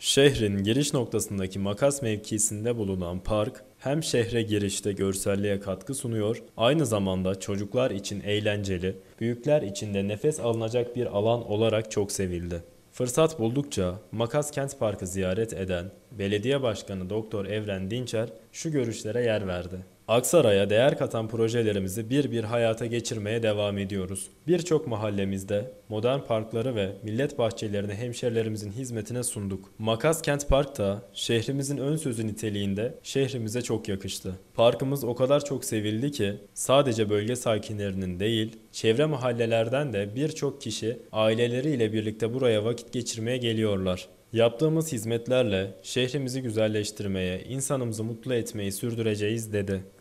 Şehrin giriş noktasındaki makas mevkisinde bulunan park hem şehre girişte görselliğe katkı sunuyor, aynı zamanda çocuklar için eğlenceli, büyükler için de nefes alınacak bir alan olarak çok sevildi. Fırsat buldukça Makas Kent Parkı ziyaret eden Belediye Başkanı Doktor Evren Dinçer şu görüşlere yer verdi. Aksaray'a değer katan projelerimizi bir bir hayata geçirmeye devam ediyoruz. Birçok mahallemizde modern parkları ve millet bahçelerini hemşerilerimizin hizmetine sunduk. Makas Kent Park da şehrimizin ön sözü niteliğinde şehrimize çok yakıştı. Parkımız o kadar çok sevildi ki sadece bölge sakinlerinin değil, çevre mahallelerden de birçok kişi aileleriyle birlikte buraya vakit geçirmeye geliyorlar. Yaptığımız hizmetlerle şehrimizi güzelleştirmeye, insanımızı mutlu etmeyi sürdüreceğiz dedi.